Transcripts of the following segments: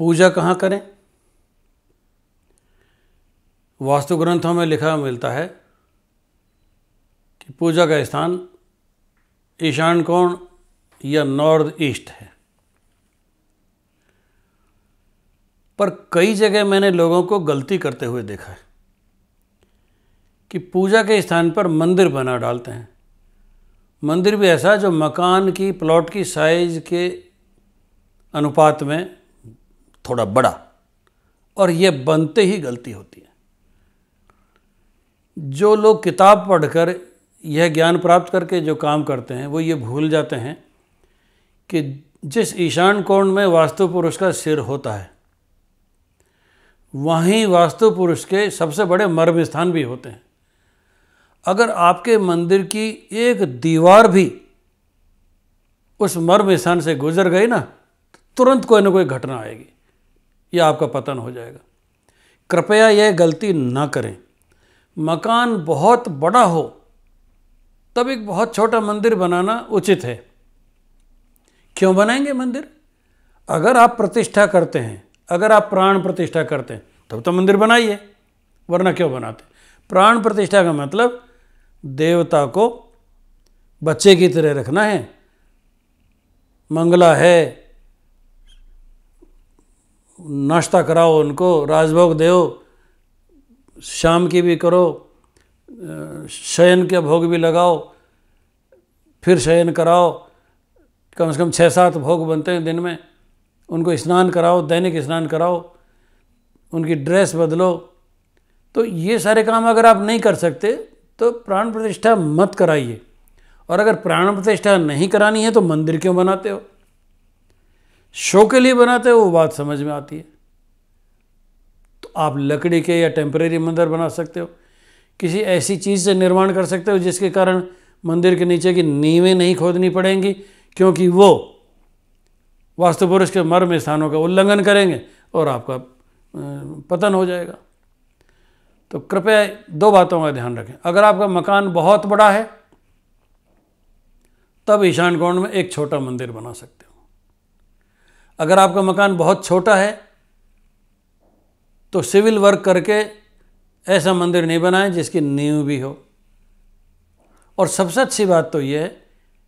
पूजा कहाँ करें वास्तु ग्रंथों में लिखा मिलता है कि पूजा का स्थान ईशान कोण या नॉर्थ ईस्ट है पर कई जगह मैंने लोगों को गलती करते हुए देखा है कि पूजा के स्थान पर मंदिर बना डालते हैं मंदिर भी ऐसा जो मकान की प्लॉट की साइज के अनुपात में थोड़ा बड़ा और ये बनते ही गलती होती है जो लोग किताब पढ़कर यह ज्ञान प्राप्त करके जो काम करते हैं वो ये भूल जाते हैं कि जिस ईशान कोण में वास्तु पुरुष का सिर होता है वहीं वास्तु पुरुष के सबसे बड़े मर्म स्थान भी होते हैं अगर आपके मंदिर की एक दीवार भी उस मर्म स्थान से गुजर गई ना तुरंत कोई ना कोई घटना आएगी या आपका पतन हो जाएगा कृपया यह गलती ना करें मकान बहुत बड़ा हो तब एक बहुत छोटा मंदिर बनाना उचित है क्यों बनाएंगे मंदिर अगर आप प्रतिष्ठा करते हैं अगर आप प्राण प्रतिष्ठा करते हैं तब तो मंदिर बनाइए वरना क्यों बनाते प्राण प्रतिष्ठा का मतलब देवता को बच्चे की तरह रखना है मंगला है नाश्ता कराओ उनको राजभोग दो शाम की भी करो शयन के भोग भी लगाओ फिर शयन कराओ कम से कम छः सात भोग बनते हैं दिन में उनको स्नान कराओ दैनिक स्नान कराओ उनकी ड्रेस बदलो तो ये सारे काम अगर आप नहीं कर सकते तो प्राण प्रतिष्ठा मत कराइए और अगर प्राण प्रतिष्ठा नहीं करानी है तो मंदिर क्यों बनाते हो शो के लिए बनाते हैं वो बात समझ में आती है तो आप लकड़ी के या टेम्परेरी मंदिर बना सकते हो किसी ऐसी चीज़ से निर्माण कर सकते हो जिसके कारण मंदिर के नीचे की नींवें नहीं खोदनी पड़ेंगी क्योंकि वो वास्तु पुरुष के मर्म स्थानों का उल्लंघन करेंगे और आपका पतन हो जाएगा तो कृपया दो बातों का ध्यान रखें अगर आपका मकान बहुत बड़ा है तब ईशान कोण में एक छोटा मंदिर बना सकते हो अगर आपका मकान बहुत छोटा है तो सिविल वर्क करके ऐसा मंदिर नहीं बनाएं जिसकी नींव भी हो और सबसे अच्छी बात तो ये है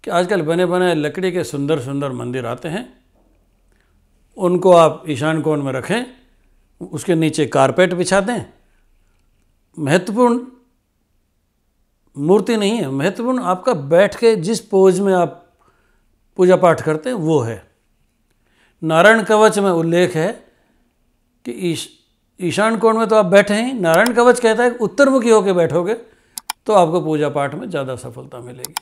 कि आजकल बने बने लकड़ी के सुंदर सुंदर मंदिर आते हैं उनको आप ईशान कोण में रखें उसके नीचे कारपेट बिछा दें महत्वपूर्ण मूर्ति नहीं है महत्वपूर्ण आपका बैठ के जिस पोज में आप पूजा पाठ करते हैं वो है नारायण कवच में उल्लेख है कि ईश ईशान कोण में तो आप बैठे ही नारायण कवच कहता है उत्तरमुखी होकर बैठोगे तो आपको पूजा पाठ में ज़्यादा सफलता मिलेगी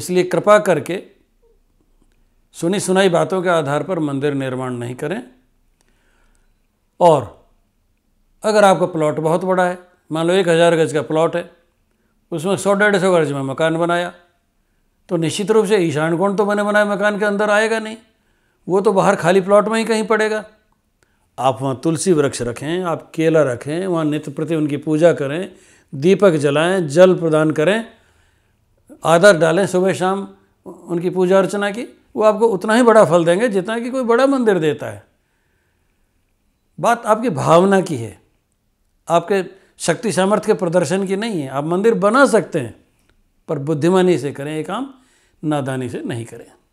इसलिए कृपा करके सुनी सुनाई बातों के आधार पर मंदिर निर्माण नहीं करें और अगर आपका प्लॉट बहुत बड़ा है मान लो एक हज़ार गज का प्लॉट है उसमें सौ डेढ़ सौ गज में मकान बनाया तो निश्चित रूप से ईशान कोण तो बने बनाए मकान के अंदर आएगा नहीं वो तो बाहर खाली प्लॉट में ही कहीं पड़ेगा आप वहाँ तुलसी वृक्ष रखें आप केला रखें वहाँ नित्य प्रति उनकी पूजा करें दीपक जलाएं जल प्रदान करें आदर डालें सुबह शाम उनकी पूजा अर्चना की वो आपको उतना ही बड़ा फल देंगे जितना कि कोई बड़ा मंदिर देता है बात आपकी भावना की है आपके शक्ति सामर्थ्य के प्रदर्शन की नहीं है आप मंदिर बना सकते हैं पर बुद्धिमानी से करें ये काम नादानी से नहीं करें